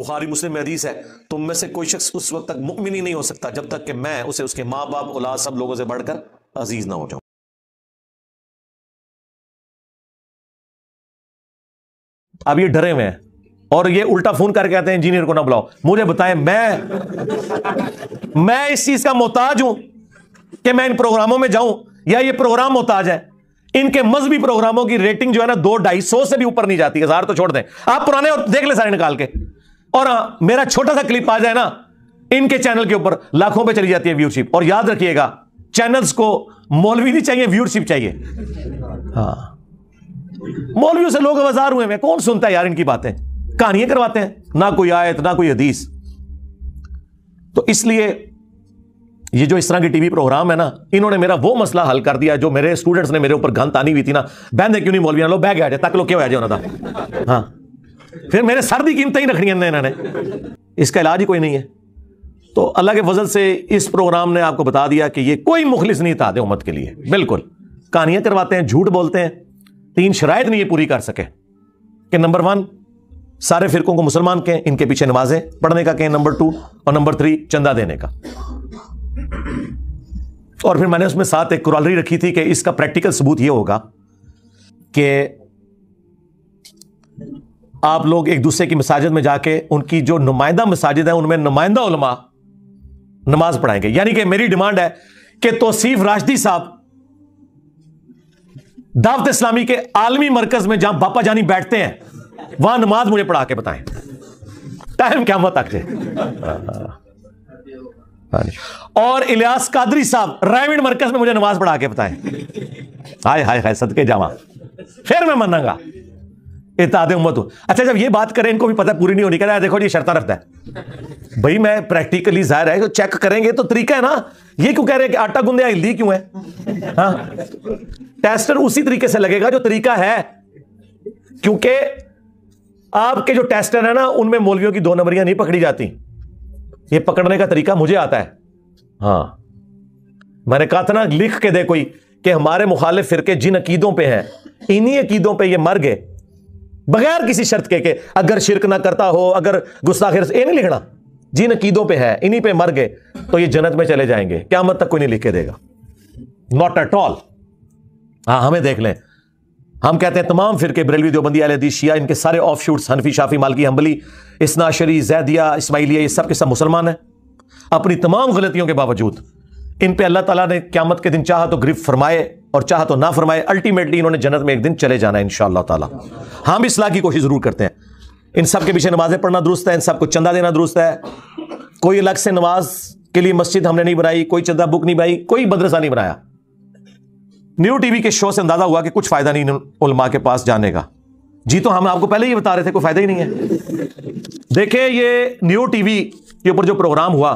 बुखारी मुस्लिम में हदीस है तुम तो में से कोई शख्स उस वक्त तक मुकमिन ही नहीं हो सकता जब तक कि मैं उसे उसके माँ बाप औलाद सब लोगों से बढ़कर अजीज ना हो जाऊं अब ये डरे हुए हैं और ये उल्टा फोन करके आते हैं इंजीनियर को ना बुलाओ मुझे बताएं मैं मैं इस चीज का मोहताज हूं कि मैं इन प्रोग्रामों में जाऊं या ये प्रोग्राम मोहताज है इनके मजहबी प्रोग्रामों की रेटिंग जो है ना दो ढाई सौ से भी ऊपर नहीं जाती हजार तो छोड़ दें आप पुराने और देख ले सारे निकाल के और आ, मेरा छोटा सा क्लिप आ जाए ना इनके चैनल के ऊपर लाखों पे चली जाती है व्यूरशिप और याद रखिएगा चैनल्स को मौलवी नहीं चाहिए व्यूरशिप चाहिए हाँ मौलवियों से लोग बाजार हुए हैं कौन सुनता है यार इनकी बातें कहानियां करवाते हैं ना कोई आयत ना कोई हदीस तो इसलिए ये जो इस तरह की टीवी प्रोग्राम है ना इन्होंने मेरा वो मसला हल कर दिया जो मेरे स्टूडेंट्स ने मेरे ऊपर गंत आनी हुई थी ना बहन क्यों नहीं मौलवी ना लो बह गया तक लो क्यों आ जाए उन्होंने हाँ फिर मेरे सर की कीमतें ही रखनी इन्होंने इसका इलाज ही कोई नहीं है तो अल्लाह के फजल से इस प्रोग्राम ने आपको बता दिया कि ये कोई मुखलिस नहीं था उम्मत के लिए बिल्कुल कहानियां करवाते हैं झूठ बोलते हैं तीन शराय नहीं ये पूरी कर सके कि नंबर वन सारे फिरकों को मुसलमान कहें इनके पीछे नमाजें पढ़ने का कहें नंबर टू और नंबर थ्री चंदा देने का और फिर मैंने उसमें साथ एक कुरालरी रखी थी कि इसका प्रैक्टिकल सबूत यह होगा कि आप लोग एक दूसरे की मसाजिद में जाके उनकी जो नुमाइंदा मसाजिद है उनमें नुमाइंदा उलमा नमाज पढ़ाएंगे यानी कि मेरी डिमांड है कि तोसीफ राशदी साहब दावत इस्लामी के आलमी मरकज में जहां बापा जानी बैठते हैं वहां नमाज मुझे पढ़ा के बताएं टाइम क्या मत आखिर हाँ और इलियास कादरी साहब रायविंड मरकज में मुझे नमाज पढ़ा के बताएं हाय हाय हाय सदके जावा फिर मैं मनाऊंगा इताद उम्मत हो अच्छा जब ये बात करें इनको भी पता पूरी नहीं होनी कह रहा है देखो ये शर्ता रखता है भाई मैं प्रैक्टिकली जाहिर है तो चेक करेंगे तो तरीका है ना ये क्यों कह रहे हैं कि आटा गूंदे हिंदी क्यों है हाँ टेस्टर उसी तरीके से लगेगा जो तरीका है क्योंकि आपके जो टेस्टर है ना उनमें मौलवियों की दो नंबरियां नहीं पकड़ी जाती ये पकड़ने का तरीका मुझे आता है हाँ मैंने कहा था ना लिख के दे कोई कि हमारे मुखालिफ फिरके जिन अकीदों पे हैं इन्हीं अकीदों पे ये मर गए बगैर किसी शर्त के के अगर शिरक ना करता हो अगर गुस्ताखिर ये नहीं लिखना जिन अकीदों पे है इन्हीं पे मर गए तो ये जन्नत में चले जाएंगे क्या मत तक कोई नहीं लिख के देगा नॉट एट ऑल हाँ हमें देख लें हम कहते हैं तमाम के बरेलवी देवबंदी अलहदी शिया इनके सारे ऑफ शूट हनफी शाफी मालकी हम्बली इसनाशरी जैदिया इसमाइलिया ये सब के सब मुसलमान हैं अपनी तमाम गलतियों के बावजूद इन पे अल्लाह ताला ने क्यामत के दिन चाह तो ग्रिफ फरमाए और चाह तो ना फरमाए अल्टीमेटली इन्होंने जन्नत में एक दिन चले जाना है इन ताला हाँ, हम इसलाह की कोशिश ज़रूर करते हैं इन सब के पीछे नमाज़ें पढ़ना दुरुस्त है इन सबको चंदा देना दुरुस्त है कोई अलग से नमाज के लिए मस्जिद हमने नहीं बनाई कोई चंदा बुक नहीं बनाई कोई मदरसा नहीं बनाया न्यू टीवी के शो से अंदाजा हुआ कि कुछ फायदा नहीं उलमा के पास जाने का जी तो हम आपको पहले ही बता रहे थे कोई फायदा ही नहीं है देखे ये न्यू टीवी के ऊपर जो प्रोग्राम हुआ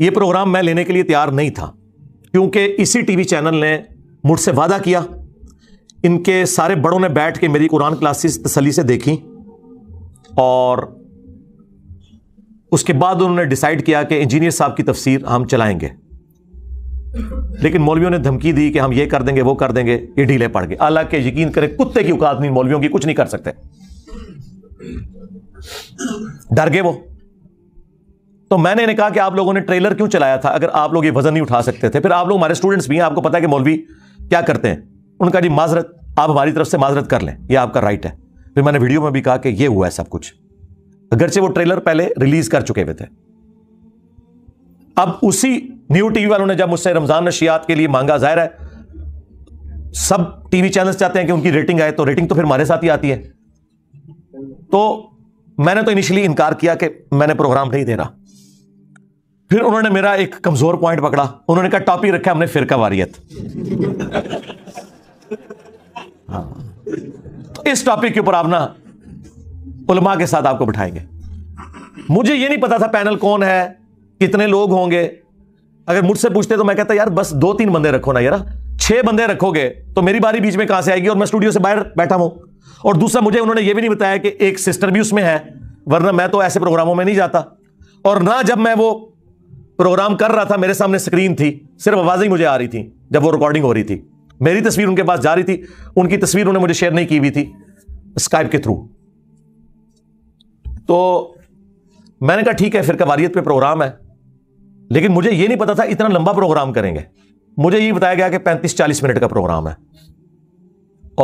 ये प्रोग्राम मैं लेने के लिए तैयार नहीं था क्योंकि इसी टीवी चैनल ने मुझसे वादा किया इनके सारे बड़ों ने बैठ के मेरी कुरान क्लासेस तसली से देखी और उसके बाद उन्होंने डिसाइड किया कि इंजीनियर साहब की तफसीर हम चलाएंगे लेकिन मौलवियों ने धमकी दी कि हम ये कर देंगे वो कर देंगे ये ढीले पड़ गए हालांकि यकीन करें कुत्ते की औकात नहीं मौलवियों की कुछ नहीं कर सकते डर गए वो तो मैंने इन्हें कहा कि आप लोगों ने ट्रेलर क्यों चलाया था अगर आप लोग ये वजन नहीं उठा सकते थे फिर आप लोग हमारे स्टूडेंट्स भी हैं आपको पता है कि मौलवी क्या करते हैं उनका जी माजरत आप हमारी तरफ से माजरत कर लें यह आपका राइट है फिर मैंने वीडियो में भी कहा कि यह हुआ है सब कुछ अगरचे वो ट्रेलर पहले रिलीज कर चुके हुए थे अब उसी न्यू टीवी वालों ने जब मुझसे रमजान नशियात के लिए मांगा जाहिर है सब टीवी चैनल्स चाहते हैं कि उनकी रेटिंग आए तो रेटिंग तो फिर हमारे साथ ही आती है तो मैंने तो इनिशियली इनकार किया कि मैंने प्रोग्राम नहीं देना फिर उन्होंने मेरा एक कमजोर पॉइंट पकड़ा उन्होंने कहा टॉपिक रखा हमने का वारियत हाँ। तो इस टॉपिक के ऊपर आप ना उलमा के साथ आपको बिठाएंगे मुझे ये नहीं पता था पैनल कौन है कितने लोग होंगे अगर मुझसे पूछते तो मैं कहता यार बस दो तीन बंदे रखो ना यार छह बंदे रखोगे तो मेरी बारी बीच में कहां से आएगी और मैं स्टूडियो से बाहर बैठा हूं और दूसरा मुझे उन्होंने ये भी नहीं बताया कि एक सिस्टर भी उसमें है वरना मैं तो ऐसे प्रोग्रामों में नहीं जाता और ना जब मैं वो प्रोग्राम कर रहा था मेरे सामने स्क्रीन थी सिर्फ आवाज़ ही मुझे आ रही थी जब वो रिकॉर्डिंग हो रही थी मेरी तस्वीर उनके पास जा रही थी उनकी तस्वीर उन्होंने मुझे शेयर नहीं की हुई थी स्काइप के थ्रू तो मैंने कहा ठीक है फिर कवारीत पे प्रोग्राम है लेकिन मुझे ये नहीं पता था इतना लंबा प्रोग्राम करेंगे मुझे ये बताया गया कि पैंतीस चालीस मिनट का प्रोग्राम है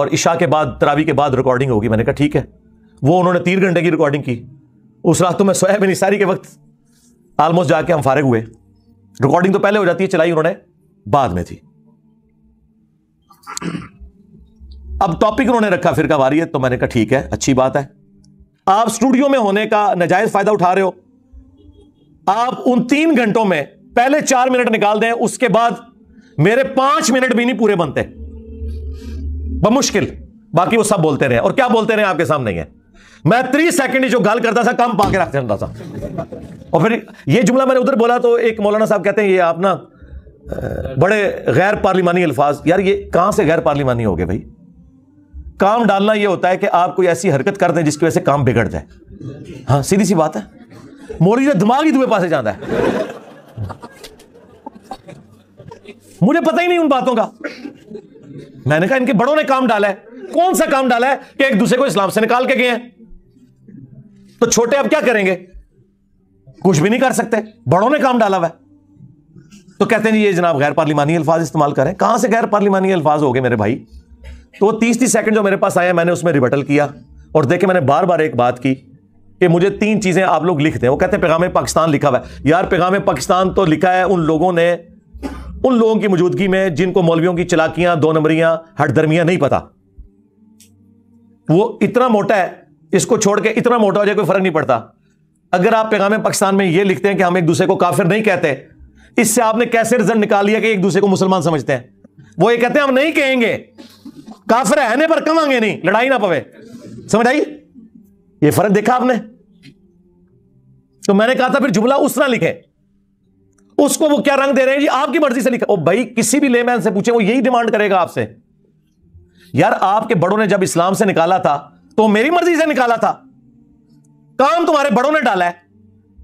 और इशा के बाद तरावी के बाद रिकॉर्डिंग होगी मैंने कहा ठीक है वो उन्होंने तीन घंटे की रिकॉर्डिंग की उस रात तो मैं सोया भी नहीं सारी के वक्त ऑलमोस्ट जाके हम फारिग हुए रिकॉर्डिंग तो पहले हो जाती है चलाई उन्होंने बाद में थी अब टॉपिक उन्होंने रखा फिर वारी है तो मैंने कहा ठीक है अच्छी बात है आप स्टूडियो में होने का नजायज फायदा उठा रहे हो आप उन तीन घंटों में पहले चार मिनट निकाल दें उसके बाद मेरे पांच मिनट भी नहीं पूरे बनते मुश्किल बाकी वो सब बोलते रहे और क्या बोलते रहे आपके सामने है मैं त्री सेकंड जो गल करता था कम पा के रख देता था और फिर ये जुमला मैंने उधर बोला तो एक मौलाना साहब कहते हैं ये आप ना बड़े गैर पार्लिमानी अल्फाज यार ये कहां से गैर पार्लिमानी हो गए भाई काम डालना ये होता है कि आप कोई ऐसी हरकत कर दें जिसकी वजह से काम बिगड़ जाए हाँ सीधी सी बात है मोरी का दिमाग ही दुए पास जाता है मुझे पता ही नहीं उन बातों का मैंने कहा इनके बड़ों ने काम डाला है कौन सा काम डाला है कि एक दूसरे को इस्लाम से निकाल के गए हैं तो छोटे अब क्या करेंगे कुछ भी नहीं कर सकते बड़ों ने काम डाला हुआ तो कहते हैं ये जनाब गैर पार्लिमानी अल्फाज इस्तेमाल करें कहां से गैर पार्लिमानी अल्फाज हो गए मेरे भाई तो वो तीस तीस सेकंड जो मेरे पास आया मैंने उसमें रिबटल किया और देखे मैंने बार बार एक बात की कि मुझे तीन चीज़ें आप लोग लिखते हैं वो कहते हैं पैगाम पाकिस्तान लिखा हुआ है यार पैगाम पाकिस्तान तो लिखा है उन लोगों ने उन लोगों की मौजूदगी में जिनको मौलवियों की चलाकियां दो नंबरियां हटदर्मियां नहीं पता वो इतना मोटा है इसको छोड़ के इतना मोटा हो जाए कोई फर्क नहीं पड़ता अगर आप पैगाम पाकिस्तान में यह लिखते हैं कि हम एक दूसरे को काफिर नहीं कहते इससे आपने कैसे रिजल्ट निकाल लिया कि एक दूसरे को मुसलमान समझते हैं वो ये कहते हैं हम नहीं कहेंगे काफिर रहने पर कमांगे नहीं लड़ाई ना पवे समझ आई ये फर्क देखा आपने तो मैंने कहा था फिर जुमला उस ना लिखे उसको वो क्या रंग दे रहे हैं जी आपकी मर्जी से लिखा ओ भाई किसी भी लेमैन से पूछे वो यही डिमांड करेगा आपसे यार आपके बड़ों ने जब इस्लाम से निकाला था तो मेरी मर्जी से निकाला था काम तुम्हारे बड़ों ने डाला है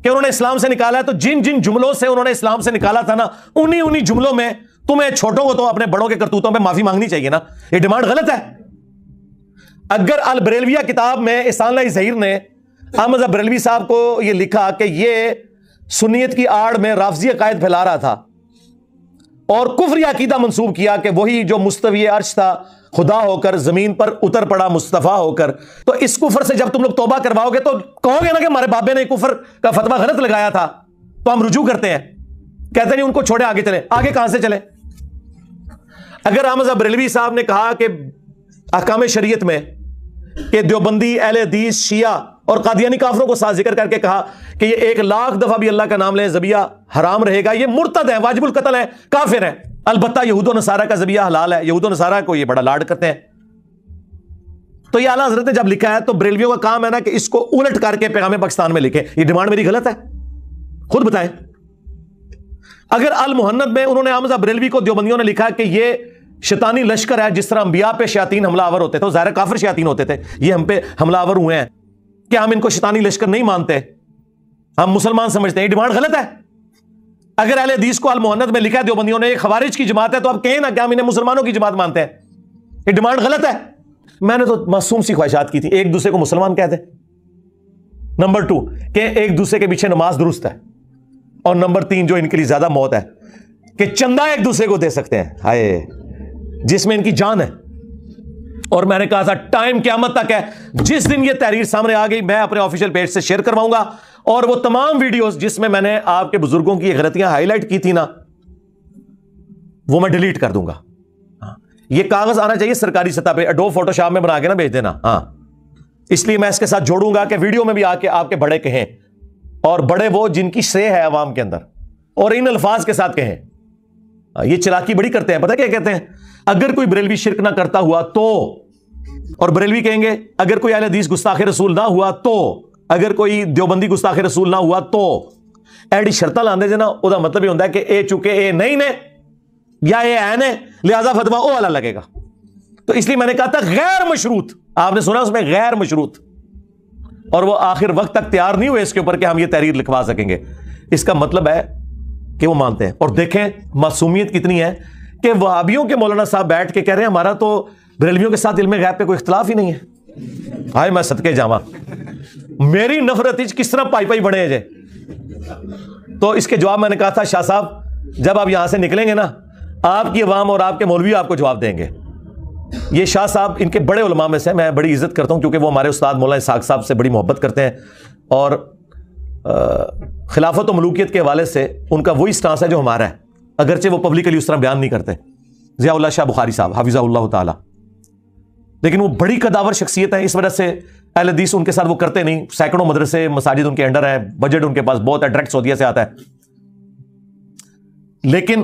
कि उन्होंने इस्लाम से निकाला है तो जिन जिन जुमलों से उन्होंने इस्लाम से निकाला था ना उन्हीं उन्हीं जुमलों में तुम्हें छोटों को तो अपने बड़ों के करतूतों में माफी मांगनी चाहिए ना ये डिमांड गलत है अगर अल बरेलविया किताब में इसानला जहीर ने अहमद बरेलवी साहब को यह लिखा कि यह सुनीत की आड़ में राफजी अकायद फैला रहा था और कुफर अकीदा मनसूब किया कि वही जो मुस्तवी अर्श था खुदा होकर जमीन पर उतर पड़ा मुस्तफ़ा होकर तो इस कुफर से जब तुम लोग तोबा करवाओगे तो कहोगे ना कि हमारे बाबे ने कुफर का फतवा गलत लगाया था तो हम रुजू करते हैं कहते नहीं उनको छोड़े आगे चले आगे कहां से चले अगर अब रेलवी साहब ने कहा कि अकाम शरीय में कि देवबंदी एल हदीस शिया और कादियानी काफरों को साथ जिक्र करके कहा कि ये एक लाख दफा भी अल्लाह का नाम लें जबिया हराम रहेगा ये मुर्तद है वाजिबुल कतल है काफिर है अलबत्ता यहूदो नसारा का जबिया हलाल है यहूदो नसारा को ये बड़ा लाड करते हैं तो ये आला हजरत ने जब लिखा है तो ब्रेलवियों का काम है ना कि इसको उलट करके पैगाम पाकिस्तान में लिखे ये डिमांड मेरी गलत है खुद बताएं अगर अल मुहन्नद में उन्होंने आमजा ब्रेलवी को दियोबंदियों ने लिखा कि ये शैतानी लश्कर है जिस तरह अंबिया पे शयातीन हमलावर होते थे तो काफिर शयातीन होते थे ये हम पे हमलावर हुए हैं कि हम इनको शैतानी लश्कर नहीं मानते हम मुसलमान समझते हैं डिमांड गलत है अगर अहल हदीस को अलमोहनत में लिखा है देवबंदियों ने खवारिज की जमात है तो आप कहें ना कि हम इन्हें मुसलमानों की जमात मानते हैं ये डिमांड गलत है मैंने तो मासूम सी ख्वाहिशात की थी एक दूसरे को मुसलमान कहते नंबर टू के एक दूसरे के पीछे नमाज दुरुस्त है और नंबर तीन जो इनके लिए ज्यादा मौत है कि चंदा एक दूसरे को दे सकते हैं हाय जिसमें इनकी जान है और मैंने कहा था टाइम मत तक है जिस दिन ये तहरीर सामने आ गई मैं अपने ऑफिशियल पेज से शेयर करवाऊंगा और वो तमाम वीडियोस जिसमें मैंने आपके बुजुर्गों की गलतियां हाईलाइट की थी ना वो मैं डिलीट कर दूंगा हाँ। ये कागज आना चाहिए सरकारी सतह पे अडो फोटोशॉप में बना के ना भेज देना हाँ इसलिए मैं इसके साथ जोड़ूंगा कि वीडियो में भी आके आपके बड़े कहें और बड़े वो जिनकी श्रेय है आवाम के अंदर और इन अल्फाज के साथ कहें ये चिराकी बड़ी करते हैं पता क्या कहते हैं अगर कोई बरेलवी शिरक ना करता हुआ तो और बरेलवी कहेंगे अगर कोई अलीस गुस्ताख रसूल ना हुआ तो अगर कोई देवबंदी गुस्ताख रसूल ना हुआ तो एडी शर्त लाते जे ना वह मतलब यह होंगे कि यह चुके ये नहीं ने या ये है ने लिहाजा फतवा वह वाला लगेगा तो इसलिए मैंने कहा था गैर मशरूत आपने सुना उसमें गैर मशरूत और वो आखिर वक्त तक तैयार नहीं हुए इसके ऊपर कि हम ये तहरीर लिखवा सकेंगे इसका मतलब है कि वो मानते हैं और देखें मासूमियत कितनी है कि वहाबियों के मौलाना साहब बैठ के कह रहे हैं हमारा तो बरेलवियों के साथ इल्म गैब पे कोई इख्तलाफ ही नहीं है हाय मैं सदके जावा मेरी नफरत किस तरह पाई पाई बढ़े जे तो इसके जवाब मैंने कहा था शाह साहब जब आप यहां से निकलेंगे ना आपकी अवाम और आपके मौलवी आपको जवाब देंगे ये शाह साहब इनके बड़े उलमा में से मैं बड़ी इज्जत करता हूँ क्योंकि वो हमारे उस्ताद मौलाना साग साहब से बड़ी मोहब्बत करते हैं और आ, खिलाफत मलूकियत के हवाले से उनका वही स्टांस है जो हमारा है अगरचे वो पब्लिकली उस तरह बयान नहीं करते ज़ियाल्ला शाह बुखारी साहब हाफिज़ाउल्ला तला लेकिन वो बड़ी कदावर शख्सियत है इस वजह से हदीस उनके साथ वो करते नहीं सैकड़ों मदरसे मसाजिद उनके अंडर है बजट उनके पास बहुत है डायरेक्ट सऊदिया से आता है लेकिन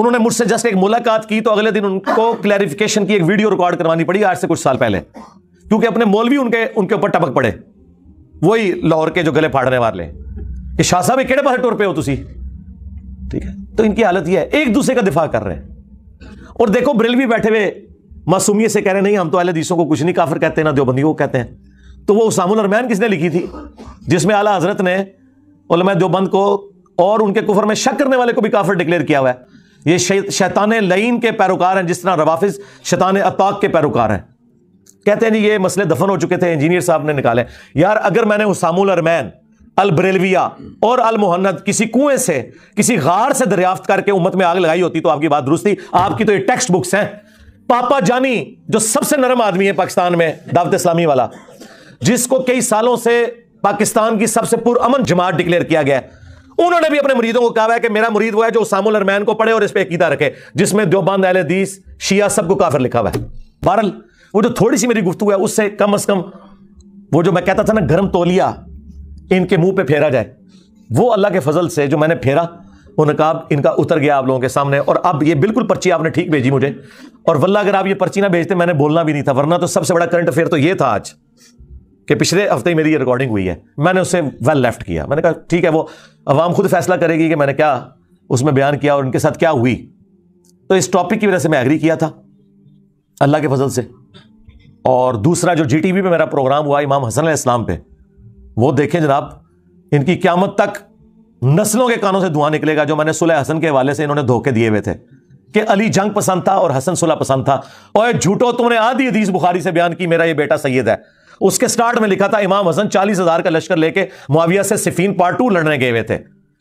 उन्होंने मुझसे जस्ट एक मुलाकात की तो अगले दिन उनको क्लैरिफिकेशन की एक वीडियो रिकॉर्ड करवानी पड़ी आज से कुछ साल पहले क्योंकि अपने मौलवी उनके उनके ऊपर टपक पड़े वही लाहौर के जो गले फाड़ने वाले हैं कि शाह साहब एक पास टुर पे हो तुम ठीक है तो इनकी हालत यह है एक दूसरे का दिफा कर रहे हैं और देखो ब्रिल भी बैठे हुए मासूमियत से कह रहे नहीं हम तो अहल को कुछ नहीं काफिर कहते ना देवबंदियों को कहते हैं तो वो उसामुल अरमैन किसने लिखी थी जिसमें आला हजरत ने उलमा देवबंद को और उनके कुफर में शक करने वाले को भी काफिर डिक्लेयर किया हुआ है ये शैतान लईन के पैरोकार हैं जिस तरह रवाफिज शैतान अताक के पैरोकार हैं कहते हैं जी ये मसले दफन हो चुके थे इंजीनियर साहब ने निकाले यार अगर मैंने उसामुल अरमैन अलब्रेलविया और मोहन्नद किसी कुएं से किसी गार से दरियाफ्त करके उम्मत में आग लगाई होती तो आपकी बात दुरुस्त थी आपकी तो ये टेक्स्ट बुक्स हैं पापा जानी जो सबसे नरम आदमी है पाकिस्तान में दावत इस्लामी वाला जिसको कई सालों से पाकिस्तान की सबसे पुरअमन जमात डिक्लेयर किया गया उन्होंने भी अपने मुरीदों को कहा है कि मेरा मुरीद वो है जो उसामुल अरमैन को पढ़े और इस पर अकीदा रखे जिसमें देवबंद अहलदीस शिया सबको काफिर लिखा हुआ है बहरल वो जो थोड़ी सी मेरी गुफ्तु है उससे कम अज कम वो जो मैं कहता था ना गर्म तोलिया इनके मुंह पे फेरा जाए वो अल्लाह के फजल से जो मैंने फेरा वो नकाब इनका उतर गया आप लोगों के सामने और अब ये बिल्कुल पर्ची आपने ठीक भेजी मुझे और वल्ला अगर आप ये पर्ची ना भेजते मैंने बोलना भी नहीं था वरना तो सबसे बड़ा करंट अफेयर तो ये था आज कि पिछले हफ्ते ही मेरी ये रिकॉर्डिंग हुई है मैंने उसे वेल लेफ्ट किया मैंने कहा ठीक है वो अवाम खुद फैसला करेगी कि मैंने क्या उसमें बयान किया और उनके साथ क्या हुई तो इस टॉपिक की वजह से मैं एग्री किया था अल्लाह के फजल से और दूसरा जो जी टी वी पर मेरा प्रोग्राम हुआ इमाम हसन इस्लाम पे वो देखें जनाब इनकी क्यामत तक नस्लों के कानों से धुआं निकलेगा जो मैंने सुलह हसन के हवाले से इन्होंने धोखे दिए हुए थे कि अली जंग पसंद था और हसन सुलह पसंद था और झूठो तुमने आधी हदीस बुखारी से बयान की मेरा यह बेटा सैयद है उसके स्टार्ट में लिखा था इमाम हसन चालीस हजार का लश्कर लेके मुआविया से सिफीन पार्ट टू लड़ने गए हुए थे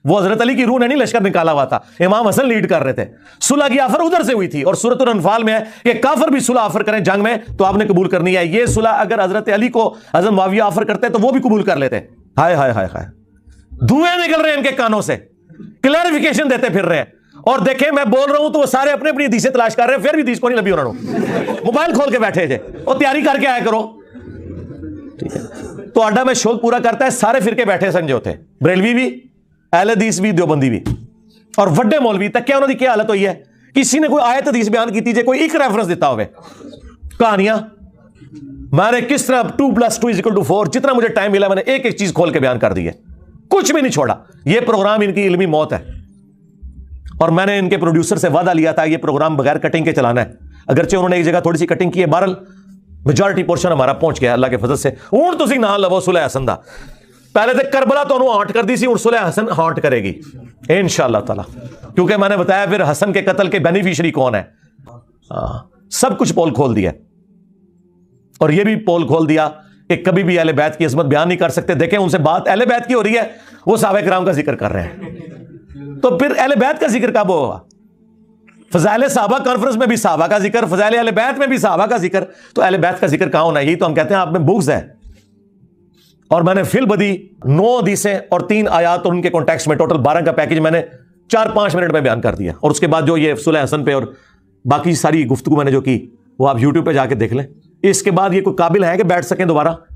वो हजरत अली की रूह ने नहीं लश्कर निकाला हुआ था इमाम हसन लीड कर रहे थे सुलह की आफर उधर से हुई थी और सूरत अनफाल में है कि काफर भी सुलह आफर करें जंग में तो आपने कबूल करनी है ये सुलह अगर हजरत अली को हजर माविया ऑफर करते तो वो भी कबूल कर लेते हाय हाय हाय हाय धुएं निकल रहे हैं इनके कानों से क्लैरिफिकेशन देते फिर रहे और देखे मैं बोल रहा हूं तो वो सारे अपने अपनी दिशे तलाश कर रहे हैं फिर भी दिश को नहीं लगी उन्होंने मोबाइल खोल के बैठे थे और तैयारी करके आया करो ठीक है तो अड्डा में शौक पूरा करता है सारे फिर के बैठे संजो थे ब्रेलवी भी ਅਹਲ भी दियोबंदी भी और वे मौलवी तक क्या उन्होंने क्या हालत हुई है किसी ने कोई आयत हदीस बयान की ਕੀਤੀ कोई एक रेफरेंस दिता हो कहानियां मैंने किस तरह two plus two equal to four जितना मुझे टाइम मिला मैंने एक एक चीज खोल के बयान कर दी है कुछ भी नहीं छोड़ा यह प्रोग्राम इनकी इलमी मौत है और मैंने इनके प्रोड्यूसर से वादा लिया था यह प्रोग्राम बगैर कटिंग के चलाना है अगरचे उन्होंने एक जगह थोड़ी सी कटिंग की है बहरल मेजोरिटी पोर्शन हमारा पहुंच गया अल्लाह के फजल से हूं तुम ना लवो सुलह हसन पहले तो करबला तो हांट कर दी सी सुलह हसन हांट करेगी इन ताला क्योंकि मैंने बताया फिर हसन के कत्ल के बेनिफिशरी कौन है आ, हाँ, सब कुछ पोल खोल दिया और यह भी पोल खोल दिया कि कभी भी अहले बैत की इसमत बयान नहीं कर सकते देखें उनसे बात अहले बैत की हो रही है वो साहब कराम का जिक्र कर रहे हैं तो फिर अहले बैत का जिक्र कब होगा फजाइल साहबा कॉन्फ्रेंस में भी साहबा का जिक्र फजाइल अहले बैत में भी साहबा का जिक्र तो अहले बैत का जिक्र कहाँ होना यही तो हम कहते हैं आप में बुक्स है और मैंने फिल बदी नौ हदीसें और तीन आयात और उनके कॉन्टेक्स्ट में टोटल बारह का पैकेज मैंने चार पांच मिनट में बयान कर दिया और उसके बाद जो ये सुलह हसन पे और बाकी सारी गुफ्तु मैंने जो की वो आप यूट्यूब पर जाके देख लें इसके बाद ये कोई काबिल है कि बैठ सकें दोबारा